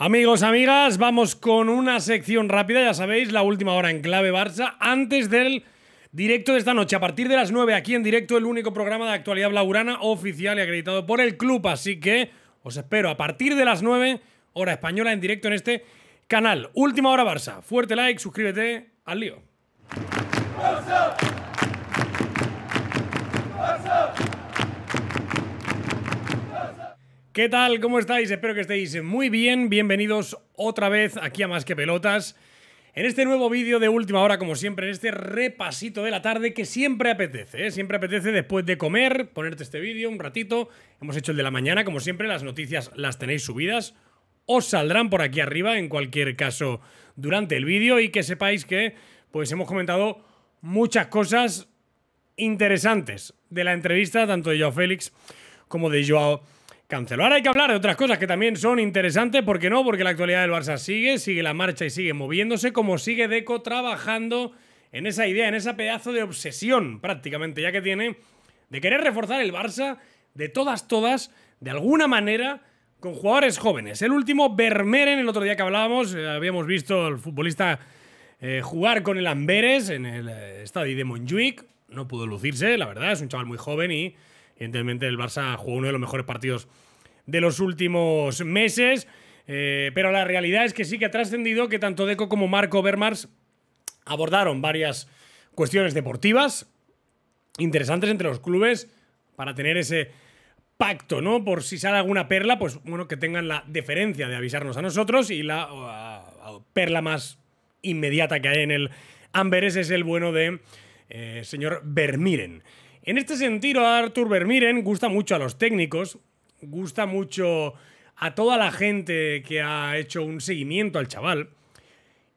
Amigos, amigas, vamos con una sección rápida, ya sabéis, la última hora en clave Barça, antes del directo de esta noche, a partir de las 9, aquí en directo, el único programa de actualidad blaurana oficial y acreditado por el club, así que os espero a partir de las 9, hora española, en directo en este canal. Última hora Barça, fuerte like, suscríbete, al lío. ¿Qué tal? ¿Cómo estáis? Espero que estéis muy bien. Bienvenidos otra vez aquí a Más que Pelotas. En este nuevo vídeo de última hora, como siempre, en este repasito de la tarde que siempre apetece, ¿eh? siempre apetece después de comer ponerte este vídeo un ratito. Hemos hecho el de la mañana, como siempre, las noticias las tenéis subidas. Os saldrán por aquí arriba, en cualquier caso, durante el vídeo y que sepáis que, pues hemos comentado muchas cosas interesantes de la entrevista, tanto de Joao Félix como de Joao canceló. Ahora hay que hablar de otras cosas que también son interesantes, ¿por qué no? Porque la actualidad del Barça sigue, sigue la marcha y sigue moviéndose, como sigue Deco trabajando en esa idea, en esa pedazo de obsesión prácticamente ya que tiene de querer reforzar el Barça de todas, todas, de alguna manera, con jugadores jóvenes. El último, Vermeeren, el otro día que hablábamos, eh, habíamos visto al futbolista eh, jugar con el Amberes en el eh, estadio de Montjuic. No pudo lucirse, la verdad, es un chaval muy joven y Evidentemente el Barça jugó uno de los mejores partidos de los últimos meses. Eh, pero la realidad es que sí que ha trascendido que tanto Deco como Marco Bermars abordaron varias cuestiones deportivas interesantes entre los clubes para tener ese pacto, ¿no? Por si sale alguna perla, pues bueno, que tengan la deferencia de avisarnos a nosotros y la perla más inmediata que hay en el Amberes es el bueno de eh, señor Vermiren. En este sentido, Arthur Vermeeren gusta mucho a los técnicos, gusta mucho a toda la gente que ha hecho un seguimiento al chaval.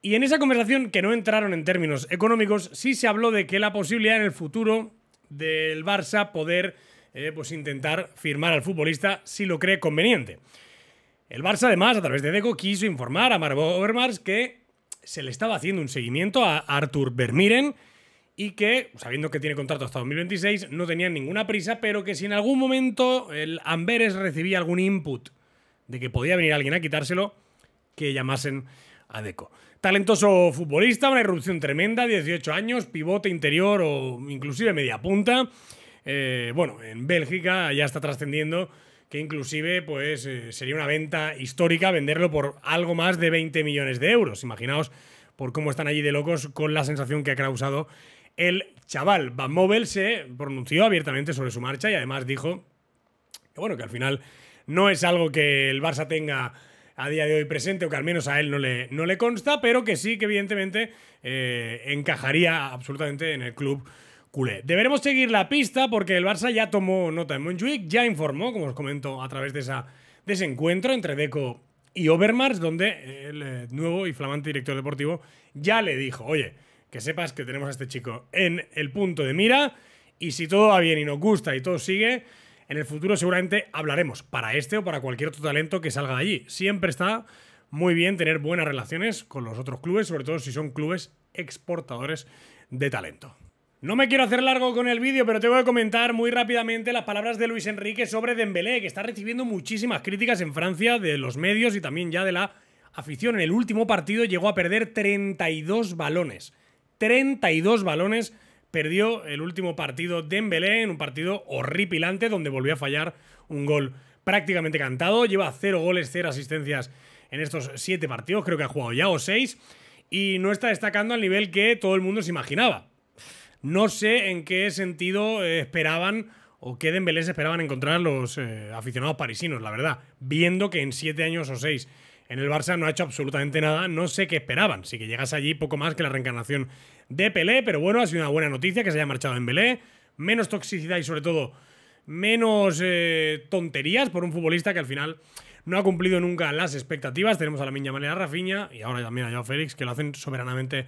Y en esa conversación, que no entraron en términos económicos, sí se habló de que la posibilidad en el futuro del Barça poder eh, pues intentar firmar al futbolista si lo cree conveniente. El Barça, además, a través de Deco, quiso informar a Marc Overmars que se le estaba haciendo un seguimiento a Arthur Vermeeren y que, sabiendo que tiene contrato hasta 2026, no tenían ninguna prisa, pero que si en algún momento el Amberes recibía algún input de que podía venir alguien a quitárselo, que llamasen a Deco. Talentoso futbolista, una irrupción tremenda, 18 años, pivote interior o inclusive media punta. Eh, bueno, en Bélgica ya está trascendiendo que inclusive pues, eh, sería una venta histórica venderlo por algo más de 20 millones de euros. Imaginaos por cómo están allí de locos con la sensación que ha causado el chaval Van Mobel se pronunció abiertamente sobre su marcha y además dijo que, bueno, que al final no es algo que el Barça tenga a día de hoy presente o que al menos a él no le, no le consta, pero que sí que evidentemente eh, encajaría absolutamente en el club culé. Deberemos seguir la pista porque el Barça ya tomó nota en Montjuic, ya informó, como os comento, a través de, esa, de ese encuentro entre Deco y Overmars, donde el eh, nuevo y flamante director deportivo ya le dijo, oye, que sepas que tenemos a este chico en el punto de mira y si todo va bien y nos gusta y todo sigue, en el futuro seguramente hablaremos para este o para cualquier otro talento que salga de allí. Siempre está muy bien tener buenas relaciones con los otros clubes, sobre todo si son clubes exportadores de talento. No me quiero hacer largo con el vídeo, pero tengo que comentar muy rápidamente las palabras de Luis Enrique sobre Dembélé, que está recibiendo muchísimas críticas en Francia de los medios y también ya de la afición. En el último partido llegó a perder 32 balones. 32 balones perdió el último partido Dembélé en un partido horripilante donde volvió a fallar un gol prácticamente cantado. Lleva 0 goles, 0 asistencias en estos 7 partidos, creo que ha jugado ya o seis y no está destacando al nivel que todo el mundo se imaginaba. No sé en qué sentido eh, esperaban o qué Dembélé se esperaban encontrar los eh, aficionados parisinos, la verdad, viendo que en 7 años o seis en el Barça no ha hecho absolutamente nada. No sé qué esperaban. Sí que llegas allí poco más que la reencarnación de Pelé, pero bueno, ha sido una buena noticia que se haya marchado en Belé. Menos toxicidad y sobre todo menos eh, tonterías por un futbolista que al final no ha cumplido nunca las expectativas. Tenemos a la Miña Manera Rafiña y ahora también a Joao Félix que lo hacen soberanamente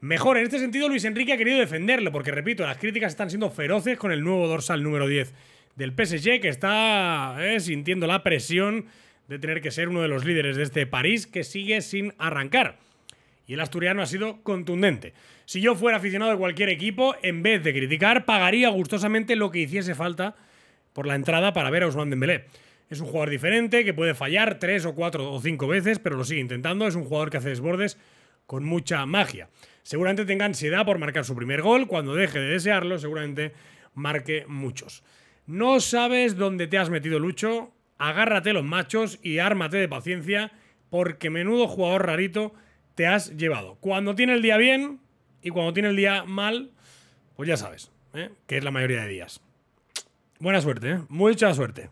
mejor. En este sentido, Luis Enrique ha querido defenderlo. porque, repito, las críticas están siendo feroces con el nuevo dorsal número 10 del PSG que está eh, sintiendo la presión de tener que ser uno de los líderes de este París que sigue sin arrancar. Y el asturiano ha sido contundente. Si yo fuera aficionado de cualquier equipo, en vez de criticar, pagaría gustosamente lo que hiciese falta por la entrada para ver a Ousmane Dembélé. Es un jugador diferente que puede fallar tres o cuatro o cinco veces, pero lo sigue intentando. Es un jugador que hace desbordes con mucha magia. Seguramente tenga ansiedad por marcar su primer gol. Cuando deje de desearlo, seguramente marque muchos. No sabes dónde te has metido, Lucho, agárrate los machos y ármate de paciencia, porque menudo jugador rarito te has llevado. Cuando tiene el día bien y cuando tiene el día mal, pues ya sabes, ¿eh? que es la mayoría de días. Buena suerte, ¿eh? mucha suerte.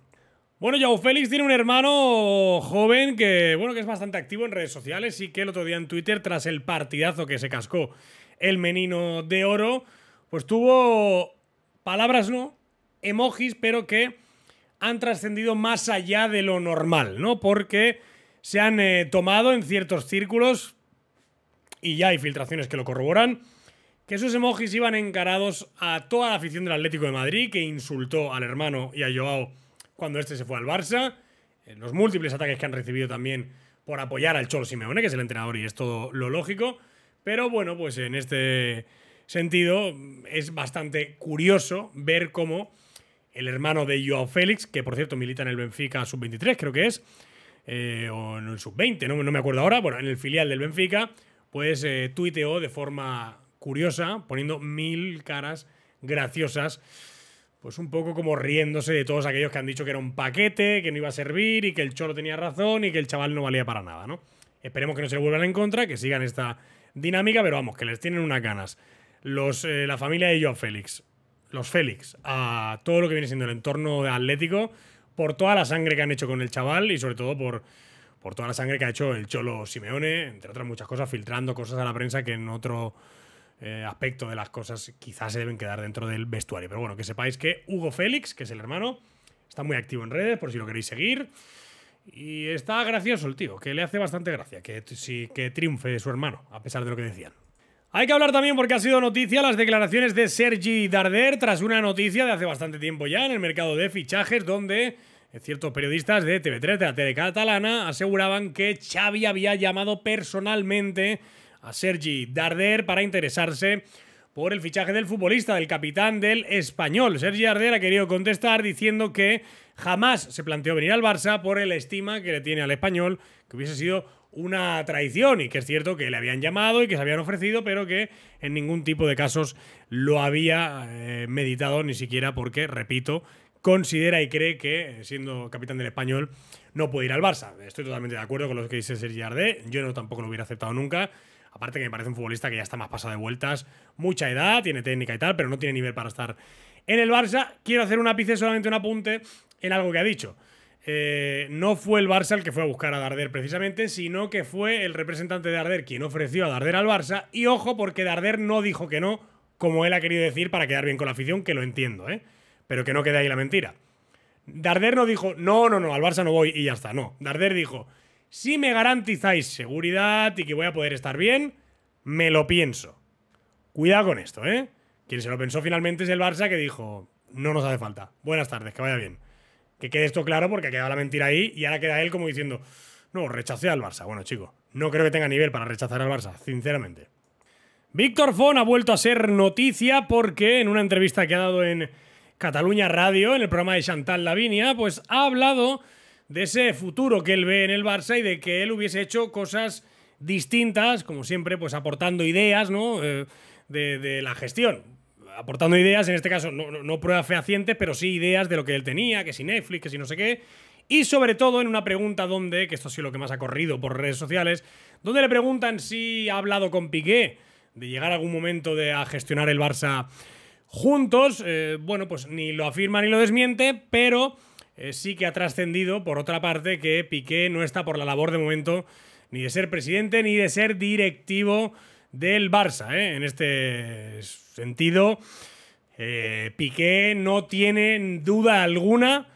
Bueno, ya Félix tiene un hermano joven que, bueno, que es bastante activo en redes sociales y que el otro día en Twitter, tras el partidazo que se cascó el menino de oro, pues tuvo palabras, no, emojis, pero que han trascendido más allá de lo normal, ¿no? Porque se han eh, tomado en ciertos círculos, y ya hay filtraciones que lo corroboran, que esos emojis iban encarados a toda la afición del Atlético de Madrid, que insultó al hermano y a Joao cuando este se fue al Barça, los múltiples ataques que han recibido también por apoyar al Cholo Simeone, que es el entrenador y es todo lo lógico, pero bueno, pues en este sentido es bastante curioso ver cómo el hermano de Joao Félix, que por cierto milita en el Benfica sub-23, creo que es, eh, o en el sub-20, no, no, me acuerdo ahora, bueno, en el filial del Benfica, pues eh, tuiteó de forma curiosa, poniendo mil caras graciosas, pues un poco como riéndose de todos aquellos que han dicho que era un paquete, que no iba a servir y que el cholo tenía razón y que el chaval no valía para nada, ¿no? Esperemos que no se le vuelvan en contra, que sigan esta dinámica, pero vamos, que les tienen unas ganas. Los, eh, la familia de Joao Félix, los Félix, a todo lo que viene siendo el entorno atlético, por toda la sangre que han hecho con el chaval y sobre todo por, por toda la sangre que ha hecho el Cholo Simeone, entre otras muchas cosas, filtrando cosas a la prensa que en otro eh, aspecto de las cosas quizás se deben quedar dentro del vestuario. Pero bueno, que sepáis que Hugo Félix, que es el hermano, está muy activo en redes, por si lo queréis seguir. Y está gracioso el tío, que le hace bastante gracia que, que triunfe su hermano, a pesar de lo que decían. Hay que hablar también porque ha sido noticia las declaraciones de Sergi Darder tras una noticia de hace bastante tiempo ya en el mercado de fichajes donde eh, ciertos periodistas de TV3, de la tele catalana, aseguraban que Xavi había llamado personalmente a Sergi Darder para interesarse por el fichaje del futbolista, del capitán del español. Sergi Arder ha querido contestar diciendo que jamás se planteó venir al Barça por el estima que le tiene al español, que hubiese sido una traición y que es cierto que le habían llamado y que se habían ofrecido, pero que en ningún tipo de casos lo había eh, meditado ni siquiera porque, repito, considera y cree que eh, siendo capitán del español no puede ir al Barça. Estoy totalmente de acuerdo con lo que dice Sergi Arder. yo no tampoco lo hubiera aceptado nunca. Aparte que me parece un futbolista que ya está más pasado de vueltas, mucha edad, tiene técnica y tal, pero no tiene nivel para estar en el Barça. Quiero hacer un ápice, solamente un apunte en algo que ha dicho. Eh, no fue el Barça el que fue a buscar a Darder precisamente, sino que fue el representante de Darder quien ofreció a Darder al Barça. Y ojo, porque Darder no dijo que no, como él ha querido decir para quedar bien con la afición, que lo entiendo, ¿eh? Pero que no quede ahí la mentira. Darder no dijo, no, no, no, al Barça no voy y ya está, no. Darder dijo, si me garantizáis seguridad y que voy a poder estar bien, me lo pienso. Cuidado con esto, ¿eh? Quien se lo pensó finalmente es el Barça que dijo, no nos hace falta. Buenas tardes, que vaya bien. Que quede esto claro porque ha quedado la mentira ahí y ahora queda él como diciendo, no, rechacé al Barça. Bueno, chico, no creo que tenga nivel para rechazar al Barça, sinceramente. Víctor Fon ha vuelto a ser noticia porque en una entrevista que ha dado en Cataluña Radio, en el programa de Chantal Lavinia, pues ha hablado de ese futuro que él ve en el Barça y de que él hubiese hecho cosas distintas, como siempre, pues aportando ideas, ¿no? Eh, de, la gestión. Aportando ideas, en este caso, no, prueba fehaciente, pruebas pero sí ideas de lo que él tenía, que si Netflix, que si no sé qué. Y sobre todo en una pregunta donde, que esto ha sido lo que más ha corrido por redes sociales, donde le preguntan si ha hablado con Piqué de llegar algún momento de a gestionar el Barça juntos. Eh, bueno, pues ni lo afirma ni lo desmiente, pero eh, sí que ha trascendido, por otra parte, que Piqué no está por la labor de momento ni de ser presidente ni de ser directivo del Barça. ¿eh? En este sentido, eh, Piqué no tiene duda alguna,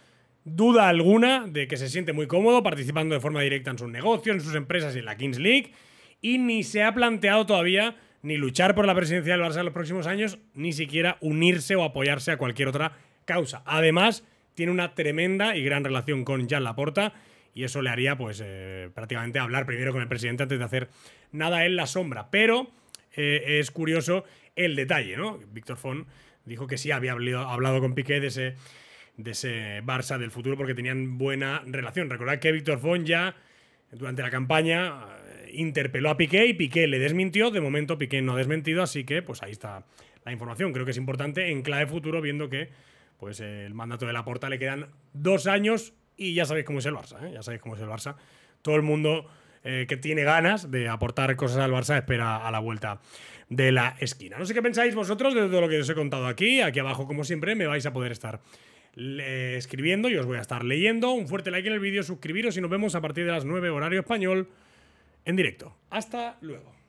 duda alguna de que se siente muy cómodo participando de forma directa en sus negocios, en sus empresas y en la Kings League. Y ni se ha planteado todavía ni luchar por la presidencia del Barça en los próximos años, ni siquiera unirse o apoyarse a cualquier otra causa. Además, tiene una tremenda y gran relación con Jan Laporta y eso le haría pues eh, prácticamente hablar primero con el presidente antes de hacer nada en la sombra. Pero eh, es curioso el detalle, ¿no? Víctor Font dijo que sí había hablado con Piqué de ese, de ese Barça del futuro porque tenían buena relación. Recordad que Víctor Font ya durante la campaña eh, interpeló a Piqué y Piqué le desmintió. De momento Piqué no ha desmentido, así que pues ahí está la información. Creo que es importante en clave futuro viendo que pues el mandato de la porta le quedan dos años y ya sabéis cómo es el Barça, ¿eh? ya sabéis cómo es el Barça. Todo el mundo eh, que tiene ganas de aportar cosas al Barça espera a la vuelta de la esquina. No sé qué pensáis vosotros de todo lo que os he contado aquí. Aquí abajo, como siempre, me vais a poder estar escribiendo y os voy a estar leyendo. Un fuerte like en el vídeo, suscribiros y nos vemos a partir de las 9 horario español en directo. Hasta luego.